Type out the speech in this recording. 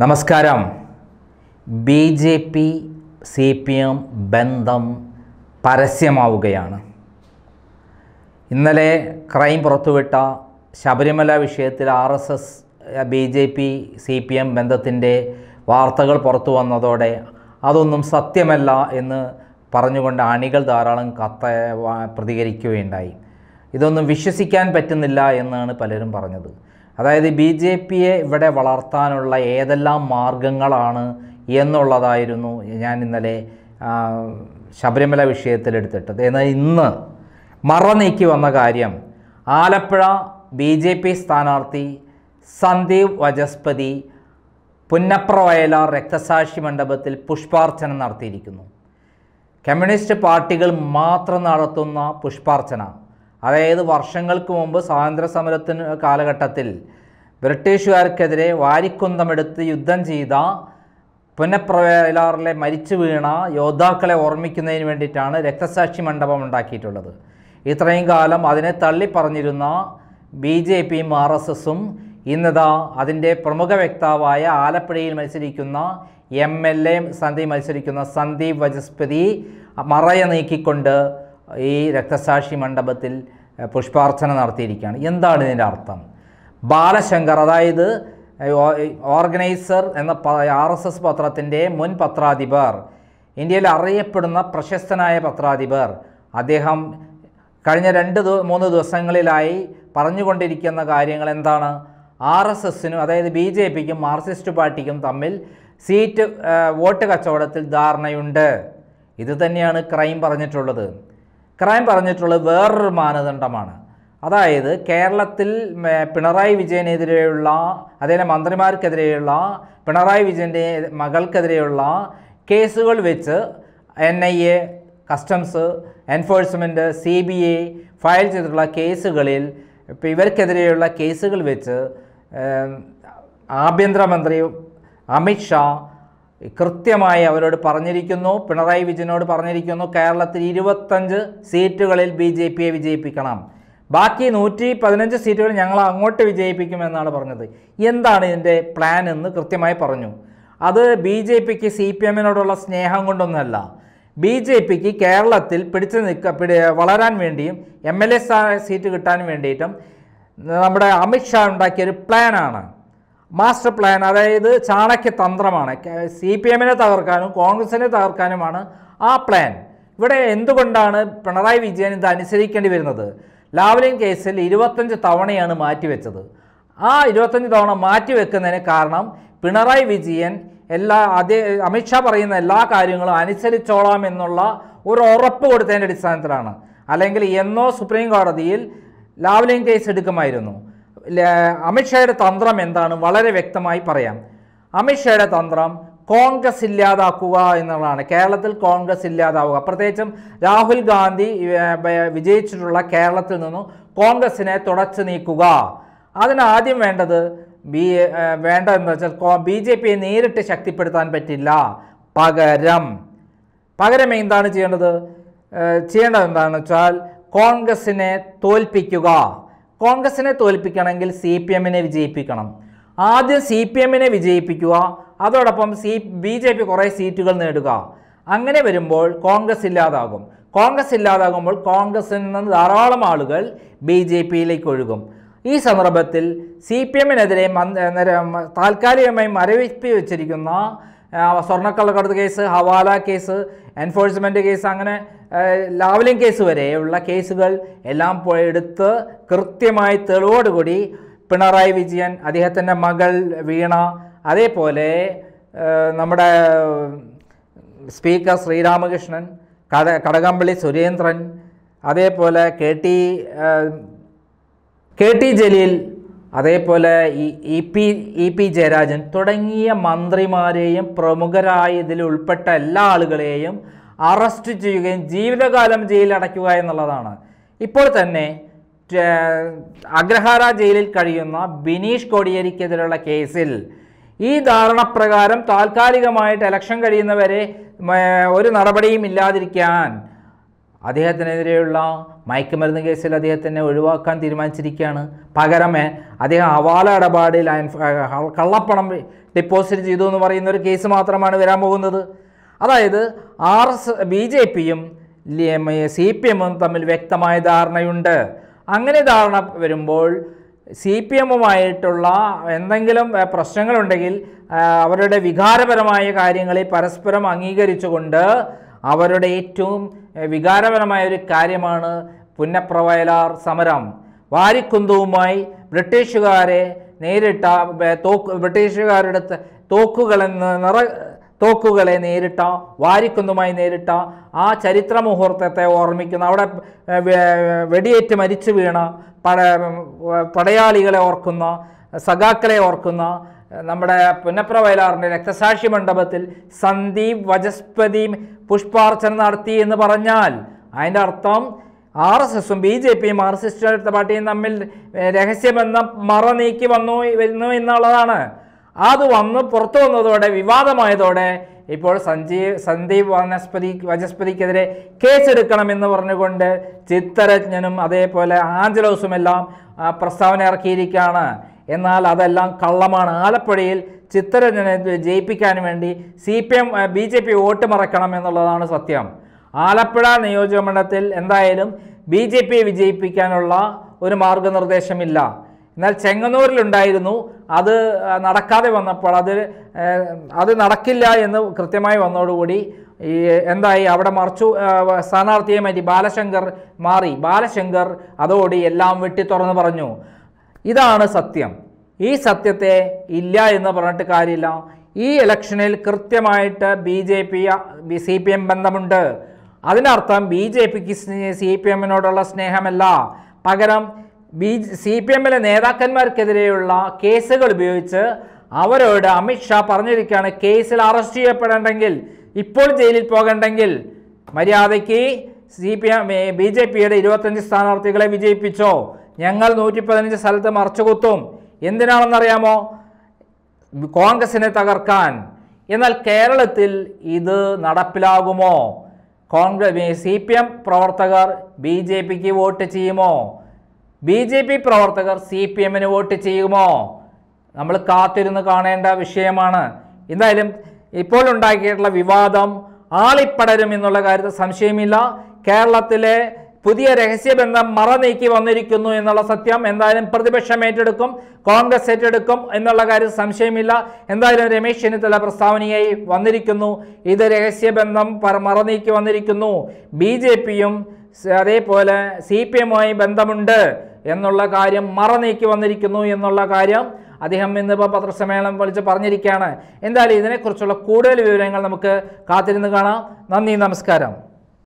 നമസ്കാരം B J P C P M ബന്ധം പരസ്യമാവുകയാണ് ഇന്നലെ ക്രൈം പുറത്തുവിട്ട ശബരിമല വിഷയത്തിൽ R S S B J P C P M ബന്ധത്തിൻ്റെ വാർത്തകൾ പുറത്തു വന്നതോടെ അതൊന്നും സത്യമല്ല എന്ന് പറഞ്ഞുകൊണ്ട് അണികൾ ധാരാളം കത്ത പ്രതികരിക്കുകയുണ്ടായി ഇതൊന്നും വിശ്വസിക്കാൻ പറ്റുന്നില്ല എന്നാണ് പലരും പറഞ്ഞത് അതായത് ബി ജെ പിയെ ഇവിടെ വളർത്താനുള്ള ഏതെല്ലാം മാർഗങ്ങളാണ് എന്നുള്ളതായിരുന്നു ഞാൻ ഇന്നലെ ശബരിമല വിഷയത്തിൽ എടുത്തിട്ടത് എന്നാൽ ഇന്ന് മറ നീക്കി വന്ന കാര്യം ആലപ്പുഴ ബി ജെ പി സ്ഥാനാർത്ഥി സന്ദീപ് വജസ്പതി പുന്നപ്ര വയലാർ രക്തസാക്ഷി മണ്ഡപത്തിൽ പുഷ്പാർച്ചന നടത്തിയിരിക്കുന്നു കമ്മ്യൂണിസ്റ്റ് പാർട്ടികൾ മാത്രം നടത്തുന്ന പുഷ്പാർച്ചന അതായത് വർഷങ്ങൾക്ക് മുമ്പ് സ്വാതന്ത്ര്യ സമരത്തിന് കാലഘട്ടത്തിൽ ബ്രിട്ടീഷുകാർക്കെതിരെ വാരിക്കുന്തമെടുത്ത് യുദ്ധം ചെയ്ത പുനഃപ്രവേലാറിലെ മരിച്ചു വീണ യോദ്ധാക്കളെ ഓർമ്മിക്കുന്നതിന് വേണ്ടിയിട്ടാണ് രക്തസാക്ഷി മണ്ഡപം ഉണ്ടാക്കിയിട്ടുള്ളത് ഇത്രയും കാലം അതിനെ തള്ളിപ്പറഞ്ഞിരുന്ന ബി ജെ പിയും ആർ എസ് എസും ഇന്നതാ അതിൻ്റെ പ്രമുഖ വ്യക്താവായ ആലപ്പുഴയിൽ മത്സരിക്കുന്ന എം എൽ എ സന്ധി മത്സരിക്കുന്ന സന്ദീപ് വജസ്പതി മറയ നീക്കിക്കൊണ്ട് ഈ രക്തസാക്ഷി മണ്ഡപത്തിൽ പുഷ്പാർച്ചന നടത്തിയിരിക്കുകയാണ് എന്താണ് ഇതിൻ്റെ അർത്ഥം ബാലശങ്കർ അതായത് ഓർഗനൈസർ എന്ന ആർ എസ് എസ് പത്രത്തിൻ്റെ മുൻ പത്രാധിപർ ഇന്ത്യയിൽ അറിയപ്പെടുന്ന പ്രശസ്തനായ പത്രാധിപർ അദ്ദേഹം കഴിഞ്ഞ രണ്ട് മൂന്ന് ദിവസങ്ങളിലായി പറഞ്ഞുകൊണ്ടിരിക്കുന്ന കാര്യങ്ങൾ എന്താണ് ആർ എസ് എസിനും അതായത് ബി ജെ പിക്കും മാർക്സിസ്റ്റ് പാർട്ടിക്കും തമ്മിൽ സീറ്റ് വോട്ട് കച്ചവടത്തിൽ ധാരണയുണ്ട് ഇത് തന്നെയാണ് ക്രൈം പറഞ്ഞിട്ടുള്ളത് ക്രൈം പറഞ്ഞിട്ടുള്ള വേറൊരു മാനദണ്ഡമാണ് അതായത് കേരളത്തിൽ പിണറായി വിജയനെതിരെയുള്ള അദ്ദേഹം മന്ത്രിമാർക്കെതിരെയുള്ള പിണറായി വിജയൻ്റെ മകൾക്കെതിരെയുള്ള കേസുകൾ വെച്ച് N I A customs enforcement C B I file ചെയ്തിട്ടുള്ള കേസുകളിൽ ഇവർക്കെതിരെയുള്ള കേസുകൾ വെച്ച് ആഭ്യന്തരമന്ത്രി അമിത്ഷാ കൃത്യമായി അവരോട് പറഞ്ഞിരിക്കുന്നു പിണറായി വിജയനോട് പറഞ്ഞിരിക്കുന്നു കേരളത്തിൽ ഇരുപത്തഞ്ച് സീറ്റുകളിൽ ബി ജെ പിയെ വിജയിപ്പിക്കണം ബാക്കി നൂറ്റി പതിനഞ്ച് സീറ്റുകൾ ഞങ്ങൾ അങ്ങോട്ട് വിജയിപ്പിക്കുമെന്നാണ് പറഞ്ഞത് എന്താണ് ഇതിൻ്റെ പ്ലാൻ എന്ന് കൃത്യമായി പറഞ്ഞു അത് ബി ജെ പിക്ക് സി പി എമ്മിനോടുള്ള സ്നേഹം കൊണ്ടൊന്നുമല്ല ബി ജെ പിക്ക് കേരളത്തിൽ പിടിച്ചു നിൽക്ക പിടി വളരാൻ വേണ്ടിയും എം എൽ എ സീറ്റ് കിട്ടാൻ വേണ്ടിയിട്ടും നമ്മുടെ അമിത്ഷാ ഉണ്ടാക്കിയൊരു പ്ലാനാണ് മാസ്റ്റർ പ്ലാൻ അതായത് ചാണക്യ തന്ത്രമാണ് സി പി എമ്മിനെ തകർക്കാനും കോൺഗ്രസിനെ തകർക്കാനുമാണ് ആ പ്ലാൻ ഇവിടെ എന്തുകൊണ്ടാണ് പിണറായി വിജയൻ ഇത് അനുസരിക്കേണ്ടി വരുന്നത് ലാവ്ലിൻ കേസിൽ ഇരുപത്തഞ്ച് തവണയാണ് മാറ്റിവെച്ചത് ആ ഇരുപത്തഞ്ച് തവണ മാറ്റിവെക്കുന്നതിന് കാരണം പിണറായി വിജയൻ എല്ലാ അതേ അമിത്ഷാ പറയുന്ന എല്ലാ കാര്യങ്ങളും അനുസരിച്ചോളാം എന്നുള്ള ഒരു ഉറപ്പ് കൊടുത്തതിൻ്റെ അടിസ്ഥാനത്തിലാണ് അല്ലെങ്കിൽ എന്നോ സുപ്രീം കോടതിയിൽ ലാവ്ലിൻ കേസ് എടുക്കുമായിരുന്നു അമിത്ഷായുടെ തന്ത്രം എന്താണ് വളരെ വ്യക്തമായി പറയാം അമിത്ഷായുടെ തന്ത്രം കോൺഗ്രസ് ഇല്ലാതാക്കുക എന്നുള്ളതാണ് കേരളത്തിൽ കോൺഗ്രസ് ഇല്ലാതാവുക പ്രത്യേകിച്ചും രാഹുൽ ഗാന്ധി വിജയിച്ചിട്ടുള്ള കേരളത്തിൽ നിന്നും കോൺഗ്രസിനെ തുടച്ചു നീക്കുക അതിനാദ്യം വേണ്ടത് ബി വേണ്ടതെന്ന് വെച്ചാൽ ബി ജെ പിയെ നേരിട്ട് ശക്തിപ്പെടുത്താൻ പറ്റില്ല പകരം പകരം എന്താണ് ചെയ്യേണ്ടത് ചെയ്യേണ്ടത് എന്താണെന്ന് വെച്ചാൽ കോൺഗ്രസിനെ തോൽപ്പിക്കുക കോൺഗ്രസിനെ തോൽപ്പിക്കണമെങ്കിൽ സി പി എമ്മിനെ വിജയിപ്പിക്കണം ആദ്യം സി പി എമ്മിനെ വിജയിപ്പിക്കുക അതോടൊപ്പം സി ബി ജെ പി കുറേ സീറ്റുകൾ നേടുക അങ്ങനെ വരുമ്പോൾ കോൺഗ്രസ് ഇല്ലാതാകും കോൺഗ്രസ് ഇല്ലാതാകുമ്പോൾ കോൺഗ്രസിൽ നിന്ന് ധാരാളം ആളുകൾ ബി ജെ പിയിലേക്ക് ഒഴുകും ഈ സന്ദർഭത്തിൽ സി പി എമ്മിനെതിരെ താൽക്കാലികമായി മരവിപ്പി വെച്ചിരിക്കുന്ന സ്വർണ്ണക്കള്ളക്കടത്ത് case hawala case enforcement case അങ്ങനെ ലാവ്ലിൻ കേസ് വരെയുള്ള കേസുകൾ എല്ലാം എടുത്ത് കൃത്യമായി തെളിവോടുകൂടി പിണറായി വിജയൻ അദ്ദേഹത്തിൻ്റെ മകൾ വീണ അതേപോലെ നമ്മുടെ സ്പീക്കർ ശ്രീരാമകൃഷ്ണൻ കട കടകംപള്ളി സുരേന്ദ്രൻ അതേപോലെ K T K T Jaleel അതേപോലെ E P E P Jayarajan തുടങ്ങിയ മന്ത്രിമാരെയും പ്രമുഖരായ ഇതിൽ ഉൾപ്പെട്ട എല്ലാ ആളുകളെയും അറസ്റ്റ് ചെയ്യുകയും ജീവിതകാലം ജയിലടയ്ക്കുക എന്നുള്ളതാണ് ഇപ്പോൾ തന്നെ അഗ്രഹാര ജയിലിൽ കഴിയുന്ന ബിനീഷ് കോടിയേരിക്കെതിരെയുള്ള കേസിൽ ഈ ധാരണപ്രകാരം താൽക്കാലികമായിട്ട് ഇലക്ഷൻ കഴിയുന്നവരെ ഒരു നടപടിയും ഇല്ലാതിരിക്കാൻ അദ്ദേഹത്തിനെതിരെയുള്ള മയക്കുമരുന്ന് കേസിൽ അദ്ദേഹത്തിനെ ഒഴിവാക്കാൻ തീരുമാനിച്ചിരിക്കുകയാണ് പകരമേ അദ്ദേഹം അവാല ഇടപാടിൽ കള്ളപ്പണം ഡിപ്പോസിറ്റ് ചെയ്തു എന്ന് പറയുന്ന ഒരു കേസ് മാത്രമാണ് വരാൻ പോകുന്നത് അതായത് ആർ എസ് ബി ജെ പിയും സി പി എമ്മും തമ്മിൽ വ്യക്തമായ ധാരണയുണ്ട് അങ്ങനെ ധാരണ വരുമ്പോൾ സി പി എമ്മുമായിട്ടുള്ള എന്തെങ്കിലും പ്രശ്നങ്ങളുണ്ടെങ്കിൽ അവരുടെ വികാരപരമായ കാര്യങ്ങളെ പരസ്പരം അംഗീകരിച്ചുകൊണ്ട് അവരുടെ ഏറ്റവും വികാരപരമായ ഒരു കാര്യമാണ് പുന്നപ്രവയലാർ സമരം വാരിക്കുന്തവുമായി ബ്രിട്ടീഷുകാരെ നേരിട്ട തോക്ക് ബ്രിട്ടീഷുകാരുടെ തോക്കുകളെന്ന് നിറ തോക്കുകളെ നേരിട്ട വാരിക്കുന്നുമായി നേരിട്ട ആ ചരിത്ര മുഹൂർത്തത്തെ ഓർമ്മിക്കുന്ന അവിടെ വെടിയേറ്റ് മരിച്ചു വീണ പട പടയാളികളെ ഓർക്കുന്ന സഖാക്കളെ ഓർക്കുന്ന നമ്മുടെ പുന്നപ്ര വയലാറിൻ്റെ രക്തസാക്ഷി മണ്ഡപത്തിൽ സന്ദീപ് വചസ്പതി പുഷ്പാർച്ചന നടത്തി എന്ന് പറഞ്ഞാൽ അതിൻ്റെ അർത്ഥം ആർ എസ് എസും ബി ജെ പിയും എസ് പാർട്ടിയും തമ്മിൽ രഹസ്യബന്ധം മറ നീക്കി വന്നു വരുന്നു എന്നുള്ളതാണ് അത് വന്ന് പുറത്തു വന്നതോടെ വിവാദമായതോടെ ഇപ്പോൾ സഞ്ജീവ് സന്ദീപ് വനസ്പതി വചസ്പതിക്കെതിരെ കേസെടുക്കണമെന്ന് പറഞ്ഞുകൊണ്ട് ചിത്തരജ്ഞനും അതേപോലെ ആഞ്ചലോസും എല്ലാം പ്രസ്താവന ഇറക്കിയിരിക്കുകയാണ് എന്നാൽ അതെല്ലാം കള്ളമാണ് ആലപ്പുഴയിൽ ചിത്തരഞ്ജനെ ജയിപ്പിക്കാൻ വേണ്ടി C P M B J P vote മറക്കണം എന്നുള്ളതാണ് സത്യം ആലപ്പുഴ നിയോജകമണ്ഡലത്തിൽ എന്തായാലും ബി ജെ പി വിജയിപ്പിക്കാനുള്ള ഒരു മാർഗനിർദ്ദേശമില്ല എന്നാൽ ചെങ്ങന്നൂരിലുണ്ടായിരുന്നു അത് നടക്കാതെ വന്നപ്പോൾ അത് അത് നടക്കില്ല എന്ന് കൃത്യമായി വന്നതോടുകൂടി ഈ എന്തായി അവിടെ മറിച്ചു സ്ഥാനാർത്ഥിയെ മാറ്റി ബാലശങ്കർ മാറി ബാലശങ്കർ അതോടി എല്ലാം വെട്ടി തുറന്നു പറഞ്ഞു ഇതാണ് സത്യം ഈ സത്യത്തെ ഇല്ല എന്ന് പറഞ്ഞിട്ട് കാര്യമില്ല ഈ ഇലക്ഷനിൽ കൃത്യമായിട്ട് B J P C P M ബന്ധമുണ്ട് അതിനർത്ഥം ബി ജെ പിക്ക് സി പി എമ്മിനോടുള്ള സ്നേഹമല്ല പകരം ബി സി പി എമ്മിലെ നേതാക്കന്മാർക്കെതിരെയുള്ള കേസുകൾ ഉപയോഗിച്ച് അവരോട് അമിത്ഷാ പറഞ്ഞിരിക്കുകയാണ് കേസിൽ അറസ്റ്റ് ചെയ്യപ്പെടേണ്ടെങ്കിൽ ഇപ്പോൾ ജയിലിൽ പോകണ്ടെങ്കിൽ മര്യാദയ്ക്ക് C P M B J പിയുടെ ഇരുപത്തഞ്ച് സ്ഥാനാർത്ഥികളെ വിജയിപ്പിച്ചോ ഞങ്ങൾ നൂറ്റി പതിനഞ്ച് സ്ഥലത്ത് മറച്ചുകുത്തും എന്തിനാണെന്നറിയാമോ കോൺഗ്രസിനെ തകർക്കാൻ എന്നാൽ കേരളത്തിൽ ഇത് നടപ്പിലാകുമോ കോൺഗ്രസ് സി പി എം പ്രവർത്തകർ ബി ജെ പിക്ക് വോട്ട് ചെയ്യുമോ ബി ജെ പി പ്രവർത്തകർ സി പി എമ്മിന് വോട്ട് ചെയ്യുമോ നമ്മൾ കാത്തിരുന്ന് കാണേണ്ട വിഷയമാണ് എന്തായാലും ഇപ്പോൾ ഉണ്ടാക്കിയിട്ടുള്ള വിവാദം ആളിപ്പടരും എന്നുള്ള കാര്യത്തിൽ സംശയമില്ല കേരളത്തിലെ പുതിയ രഹസ്യബന്ധം മറനീക്കി വന്നിരിക്കുന്നു എന്നുള്ള സത്യം എന്തായാലും പ്രതിപക്ഷം ഏറ്റെടുക്കും കോൺഗ്രസ് ഏറ്റെടുക്കും എന്നുള്ള കാര്യം സംശയമില്ല എന്തായാലും രമേശ് ചെന്നിത്തല പ്രസ്താവനയായി വന്നിരിക്കുന്നു ഇത് രഹസ്യബന്ധം മറനീക്കി വന്നിരിക്കുന്നു ബി ജെ പിയും അതേപോലെ സി പി എമ്മുമായി ബന്ധമുണ്ട് എന്നുള്ള കാര്യം മറ നീക്കി വന്നിരിക്കുന്നു എന്നുള്ള കാര്യം അദ്ദേഹം ഇന്നിപ്പോൾ പത്രസമ്മേളനം വിളിച്ച് പറഞ്ഞിരിക്കുകയാണ് എന്തായാലും ഇതിനെക്കുറിച്ചുള്ള കൂടുതൽ വിവരങ്ങൾ നമുക്ക് കാത്തിരുന്ന് കാണാം നന്ദി നമസ്കാരം